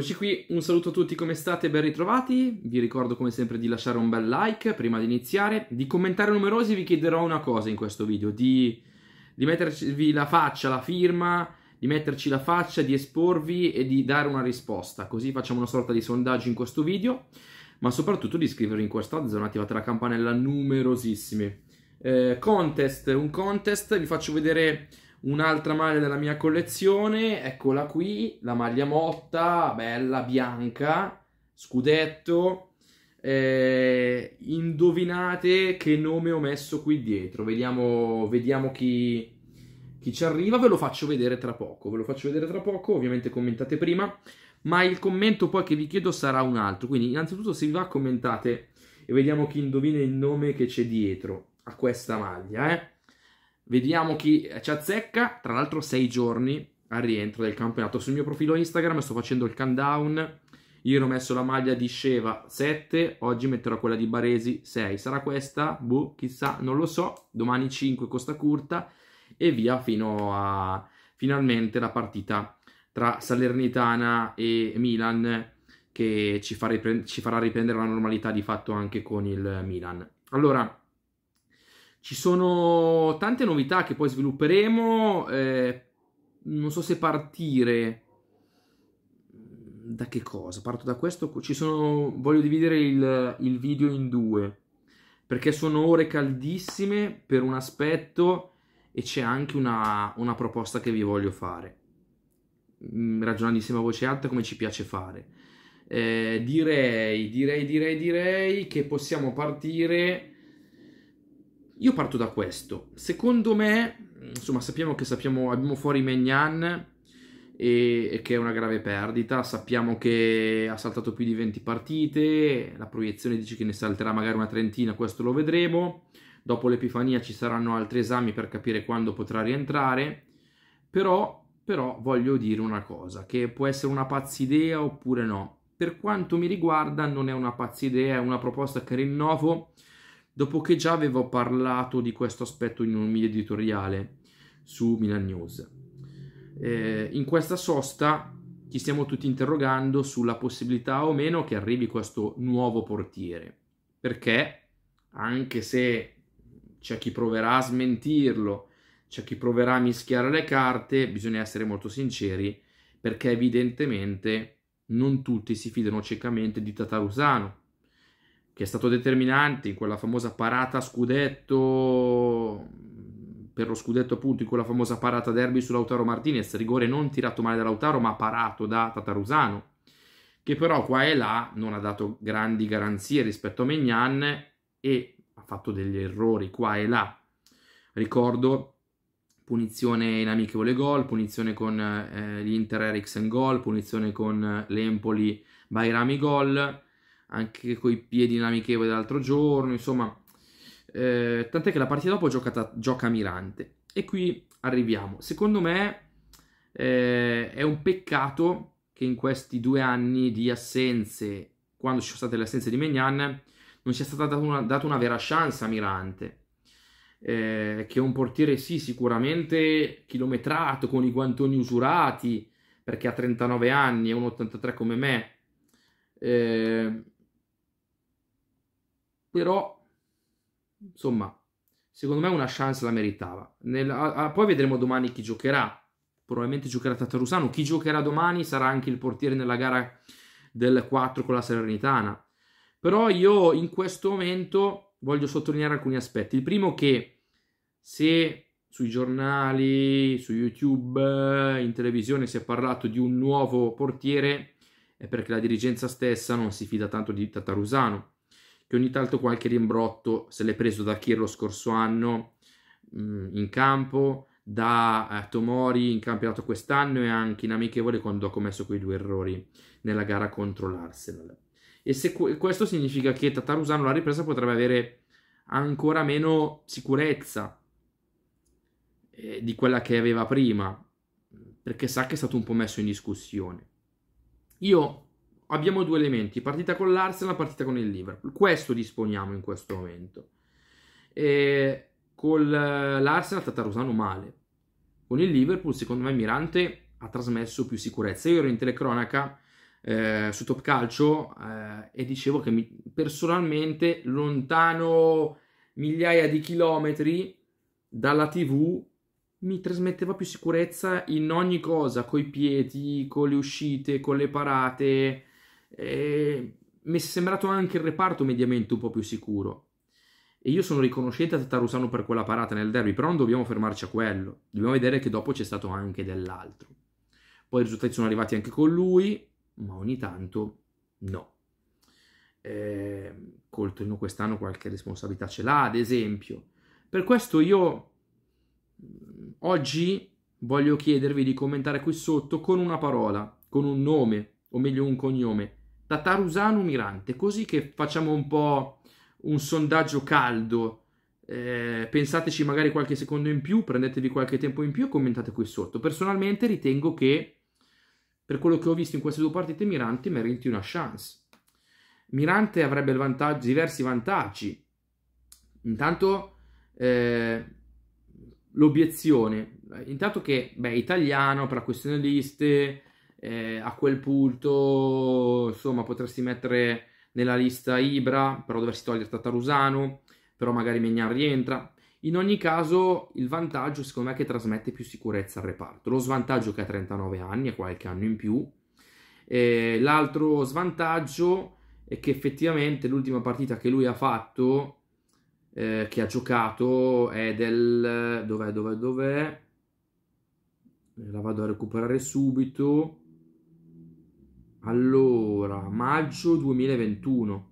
Eccoci qui, un saluto a tutti, come state? Ben ritrovati. Vi ricordo come sempre di lasciare un bel like prima di iniziare, di commentare numerosi, vi chiederò una cosa in questo video, di, di mettervi la faccia, la firma, di metterci la faccia, di esporvi e di dare una risposta, così facciamo una sorta di sondaggio in questo video, ma soprattutto di iscrivervi in questa zona, attivate la campanella numerosissime. Eh, contest, un contest, vi faccio vedere Un'altra maglia della mia collezione, eccola qui, la maglia motta, bella, bianca, scudetto. Eh, indovinate che nome ho messo qui dietro, vediamo, vediamo chi, chi ci arriva, ve lo faccio vedere tra poco, ve lo faccio vedere tra poco, ovviamente commentate prima, ma il commento poi che vi chiedo sarà un altro, quindi innanzitutto se vi va commentate e vediamo chi indovina il nome che c'è dietro a questa maglia, eh. Vediamo chi ci azzecca. Tra l'altro, sei giorni al rientro del campionato. Sul mio profilo Instagram sto facendo il countdown. Ieri ho messo la maglia di Sceva 7, oggi metterò quella di Baresi 6. Sarà questa? Boh, chissà, non lo so. Domani 5 Costa Curta e via fino a finalmente la partita tra Salernitana e Milan che ci farà riprendere la normalità di fatto anche con il Milan. Allora, ci sono tante novità che poi svilupperemo. Eh, non so se partire da che cosa? Parto da questo. Ci sono, voglio dividere il, il video in due perché sono ore caldissime per un aspetto e c'è anche una, una proposta che vi voglio fare. Mm, ragionando insieme a voce alta come ci piace fare. Eh, direi, direi, direi, direi che possiamo partire io parto da questo. Secondo me, insomma, sappiamo che sappiamo, abbiamo fuori Megnan e, e, che è una grave perdita. Sappiamo che ha saltato più di 20 partite. La proiezione dice che ne salterà magari una trentina, questo lo vedremo. Dopo l'Epifania ci saranno altri esami per capire quando potrà rientrare. Però, però voglio dire una cosa, che può essere una pazzidea oppure no. Per quanto mi riguarda non è una pazzidea, è una proposta che rinnovo dopo che già avevo parlato di questo aspetto in un mio editoriale su Milan News. Eh, in questa sosta ci stiamo tutti interrogando sulla possibilità o meno che arrivi questo nuovo portiere, perché anche se c'è chi proverà a smentirlo, c'è chi proverà a mischiare le carte, bisogna essere molto sinceri, perché evidentemente non tutti si fidano ciecamente di Tatarusano, che è stato determinante in quella famosa parata scudetto per lo scudetto appunto in quella famosa parata derby su Lautaro Martinez, rigore non tirato male da Lautaro ma parato da Tatarusano, che però qua e là non ha dato grandi garanzie rispetto a Mignan e ha fatto degli errori qua e là. Ricordo punizione in amichevole gol, punizione con eh, l'Inter Eriksen gol, punizione con l'Empoli Bairami gol, anche coi piedi in amichevole dell'altro giorno, insomma, eh, tant'è che la partita dopo giocata, gioca Mirante. E qui arriviamo. Secondo me eh, è un peccato che in questi due anni di assenze, quando ci sono state le assenze di Megnan, non sia stata data una, data una vera chance a Mirante. Eh, che è un portiere sì sicuramente chilometrato con i guantoni usurati perché ha 39 anni e 1,83 come me eh, però insomma, secondo me una chance la meritava. Nel, a, a, poi vedremo domani chi giocherà. Probabilmente giocherà Tatarusano. Chi giocherà domani sarà anche il portiere nella gara del 4 con la Salernitana. Però io in questo momento voglio sottolineare alcuni aspetti. Il primo che se sui giornali, su YouTube, in televisione si è parlato di un nuovo portiere è perché la dirigenza stessa non si fida tanto di Tatarusano che ogni tanto qualche rimbrotto se l'è preso da Kier lo scorso anno mh, mm, in campo, da eh, Tomori in campionato quest'anno e anche in amichevole quando ha commesso quei due errori nella gara contro l'Arsenal. E se que- questo significa che Tatarusano la ripresa potrebbe avere ancora meno sicurezza eh, di quella che aveva prima, perché sa che è stato un po' messo in discussione. Io abbiamo due elementi, partita con l'Arsenal, partita con il Liverpool. Questo disponiamo in questo momento. E con eh, l'Arsenal Tatarusano male. Con il Liverpool, secondo me, Mirante ha trasmesso più sicurezza. Io ero in telecronaca eh, su Top Calcio eh, e dicevo che mi, personalmente, lontano migliaia di chilometri dalla TV, mi trasmetteva più sicurezza in ogni cosa, coi piedi, con le uscite, con le parate, eh, mi è sembrato anche il reparto mediamente un po' più sicuro. E io sono riconoscente a Tarusano per quella parata nel derby, però non dobbiamo fermarci a quello. Dobbiamo vedere che dopo c'è stato anche dell'altro. Poi i risultati sono arrivati anche con lui, ma ogni tanto no. Eh, col Torino quest'anno qualche responsabilità ce l'ha, ad esempio. Per questo io mm, oggi voglio chiedervi di commentare qui sotto con una parola, con un nome, o meglio un cognome, da Tarusano Mirante, così che facciamo un po' un sondaggio caldo. Eh, pensateci magari qualche secondo in più, prendetevi qualche tempo in più e commentate qui sotto. Personalmente ritengo che per quello che ho visto in queste due partite Mirante meriti una chance. Mirante avrebbe vantaggio, diversi vantaggi. Intanto eh, l'obiezione, intanto che beh, italiano per la questione liste, eh, a quel punto, insomma, potresti mettere nella lista Ibra, però dovresti togliere Tatarusano, però magari Mignan rientra. In ogni caso, il vantaggio secondo me è che trasmette più sicurezza al reparto. Lo svantaggio che ha 39 anni, e qualche anno in più. Eh, l'altro svantaggio è che effettivamente l'ultima partita che lui ha fatto, eh, che ha giocato, è del... dov'è, dov'è, dov'è? La vado a recuperare subito. Allora, maggio 2021,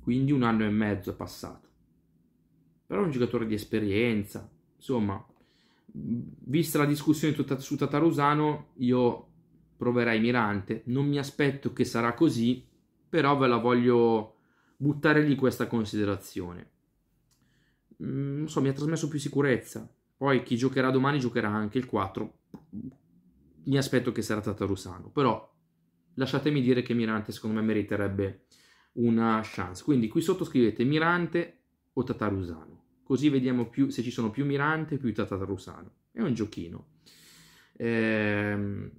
quindi un anno e mezzo è passato. Però è un giocatore di esperienza, insomma, vista la discussione su Tatarusano, io proverei Mirante. Non mi aspetto che sarà così, però ve la voglio buttare lì questa considerazione. Mm, non so, mi ha trasmesso più sicurezza. Poi chi giocherà domani giocherà anche il 4. Mi aspetto che sarà Tatarusano, però lasciatemi dire che Mirante secondo me meriterebbe una chance. Quindi qui sotto scrivete Mirante o Tatarusano, così vediamo più, se ci sono più Mirante e più Tatarusano. È un giochino. Ehm...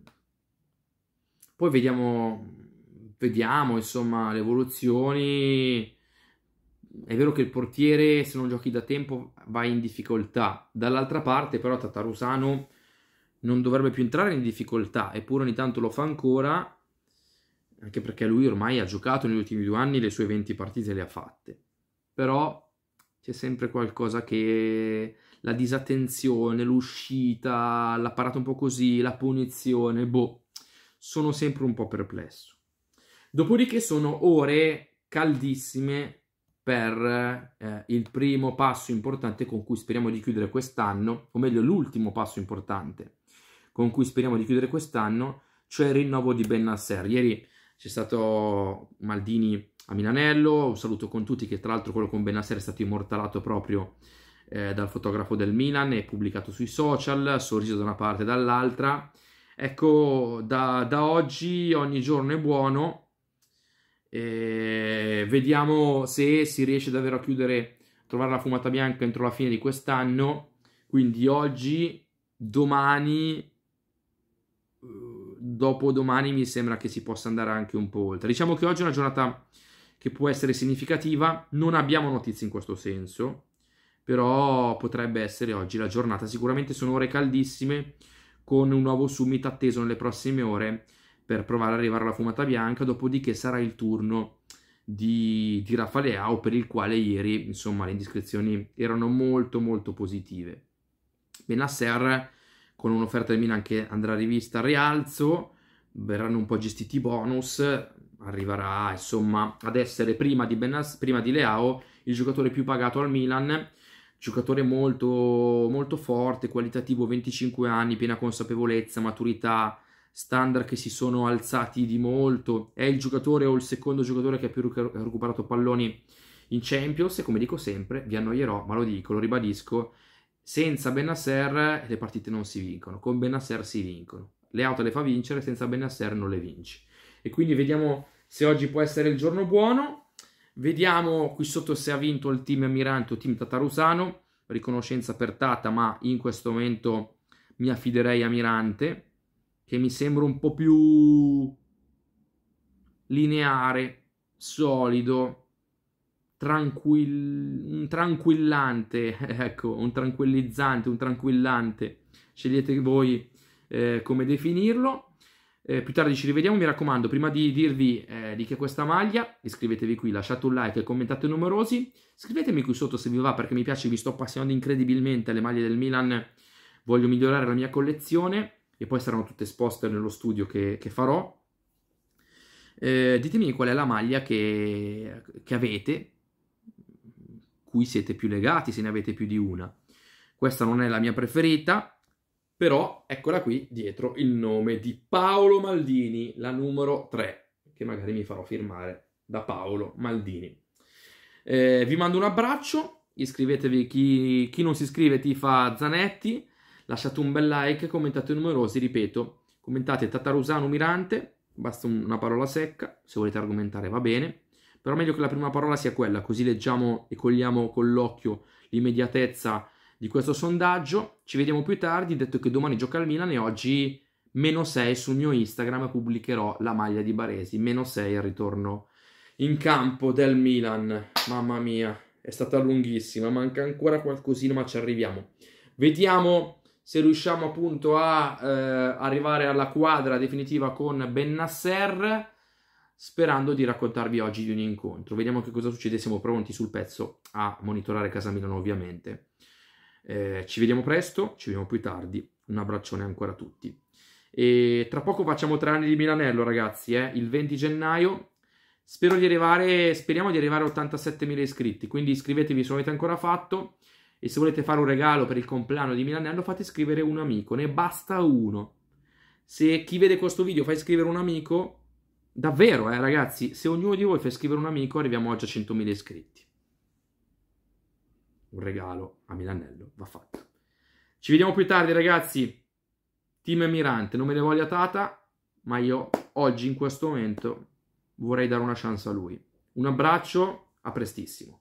Poi vediamo, vediamo insomma le evoluzioni. È vero che il portiere se non giochi da tempo va in difficoltà, dall'altra parte però Tatarusano non dovrebbe più entrare in difficoltà, eppure ogni tanto lo fa ancora anche perché lui ormai ha giocato negli ultimi due anni, le sue 20 partite le ha fatte, però c'è sempre qualcosa che la disattenzione, l'uscita, l'ha parato un po' così, la punizione, boh, sono sempre un po' perplesso. Dopodiché sono ore caldissime per eh, il primo passo importante con cui speriamo di chiudere quest'anno, o meglio l'ultimo passo importante con cui speriamo di chiudere quest'anno, cioè il rinnovo di Ben Nasser. Ieri c'è stato Maldini a Milanello, un saluto con tutti che tra l'altro quello con Benasser è stato immortalato proprio eh, dal fotografo del Milan e pubblicato sui social, sorriso da una parte e dall'altra. Ecco, da, da oggi ogni giorno è buono, e vediamo se si riesce davvero a chiudere, trovare la fumata bianca entro la fine di quest'anno, quindi oggi, domani dopo domani mi sembra che si possa andare anche un po' oltre. Diciamo che oggi è una giornata che può essere significativa, non abbiamo notizie in questo senso, però potrebbe essere oggi la giornata. Sicuramente sono ore caldissime con un nuovo summit atteso nelle prossime ore per provare ad arrivare alla fumata bianca, dopodiché sarà il turno di, di Rafa per il quale ieri insomma le indiscrezioni erano molto molto positive. Benasser con un'offerta del Milan che andrà rivista al rialzo, verranno un po' gestiti i bonus, arriverà insomma ad essere prima di, Benas, prima di Leao il giocatore più pagato al Milan, giocatore molto, molto forte, qualitativo, 25 anni, piena consapevolezza, maturità, standard che si sono alzati di molto, è il giocatore o il secondo giocatore che ha più recuperato palloni in Champions e come dico sempre vi annoierò, ma lo dico, lo ribadisco, senza Benasser le partite non si vincono, con Benasser si vincono. Le auto le fa vincere, senza Benasser non le vinci. E quindi vediamo se oggi può essere il giorno buono. Vediamo qui sotto se ha vinto il team Mirante o team Tatarusano. Riconoscenza per Tata, ma in questo momento mi affiderei a Mirante, che mi sembra un po' più lineare, solido, tranquill- un tranquillante, ecco, un tranquillizzante, un tranquillante, scegliete voi eh, come definirlo. Eh, più tardi ci rivediamo, mi raccomando, prima di dirvi eh, di che è questa maglia, iscrivetevi qui, lasciate un like e commentate numerosi, scrivetemi qui sotto se vi va perché mi piace, vi sto appassionando incredibilmente alle maglie del Milan, voglio migliorare la mia collezione e poi saranno tutte esposte nello studio che, che farò. Eh, ditemi qual è la maglia che, che avete, cui siete più legati se ne avete più di una. Questa non è la mia preferita, però eccola qui dietro il nome di Paolo Maldini, la numero 3, che magari mi farò firmare da Paolo Maldini. Eh, vi mando un abbraccio, iscrivetevi chi, chi non si iscrive ti fa Zanetti, lasciate un bel like, commentate numerosi, ripeto, commentate Tatarusano Mirante, basta una parola secca, se volete argomentare va bene, però meglio che la prima parola sia quella, così leggiamo e cogliamo con l'occhio l'immediatezza di questo sondaggio. Ci vediamo più tardi, detto che domani gioca al Milan e oggi meno 6 sul mio Instagram pubblicherò la maglia di Baresi, meno 6 al ritorno in campo del Milan. Mamma mia, è stata lunghissima, manca ancora qualcosina, ma ci arriviamo. Vediamo se riusciamo appunto a eh, arrivare alla quadra definitiva con Ben Nasser sperando di raccontarvi oggi di un incontro. Vediamo che cosa succede, siamo pronti sul pezzo a monitorare Casa Milano ovviamente. Eh, ci vediamo presto, ci vediamo più tardi, un abbraccione ancora a tutti. E tra poco facciamo tre anni di Milanello ragazzi, eh? il 20 gennaio. Spero di arrivare, speriamo di arrivare a 87.000 iscritti, quindi iscrivetevi se non avete ancora fatto e se volete fare un regalo per il compleanno di Milanello fate iscrivere un amico, ne basta uno. Se chi vede questo video fa iscrivere un amico, Davvero, eh, ragazzi, se ognuno di voi fa iscrivere un amico, arriviamo oggi a 100.000 iscritti. Un regalo a Milanello, va fatto. Ci vediamo più tardi, ragazzi. Team Mirante, non me ne voglia Tata, ma io oggi, in questo momento, vorrei dare una chance a lui. Un abbraccio, a prestissimo.